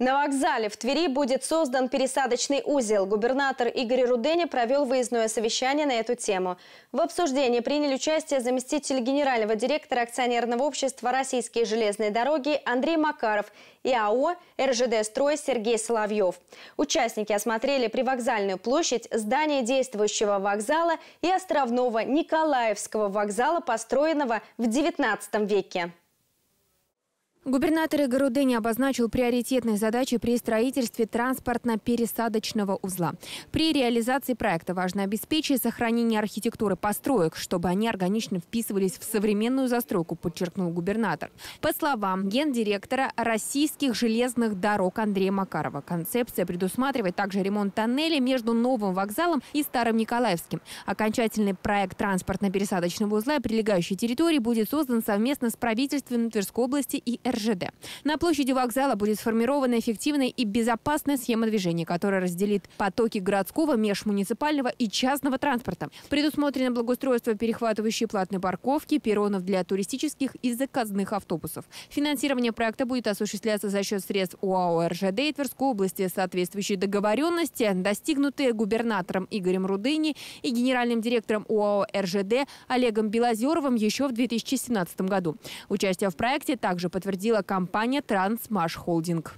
На вокзале в Твери будет создан пересадочный узел. Губернатор Игорь Рудени провел выездное совещание на эту тему. В обсуждении приняли участие заместитель генерального директора акционерного общества «Российские железные дороги» Андрей Макаров и АО «РЖД Строй» Сергей Соловьев. Участники осмотрели привокзальную площадь, здание действующего вокзала и островного Николаевского вокзала, построенного в XIX веке. Губернатор Игорь обозначил приоритетные задачи при строительстве транспортно-пересадочного узла. При реализации проекта важно обеспечить сохранение архитектуры построек, чтобы они органично вписывались в современную застройку, подчеркнул губернатор. По словам гендиректора российских железных дорог Андрея Макарова, концепция предусматривает также ремонт тоннеля между новым вокзалом и Старым Николаевским. Окончательный проект транспортно-пересадочного узла и прилегающей территории будет создан совместно с правительством Тверской области и РФ. РЖД. На площади вокзала будет сформирована эффективная и безопасная схема движения, которая разделит потоки городского, межмуниципального и частного транспорта. Предусмотрено благоустройство перехватывающей платной парковки, перронов для туристических и заказных автобусов. Финансирование проекта будет осуществляться за счет средств УАО РЖД и Тверской области. Соответствующие договоренности, достигнутые губернатором Игорем Рудыни и генеральным директором УАО РЖД Олегом Белозеровым еще в 2017 году. Участие в проекте также подтвердили проводила компания «Трансмаш Холдинг».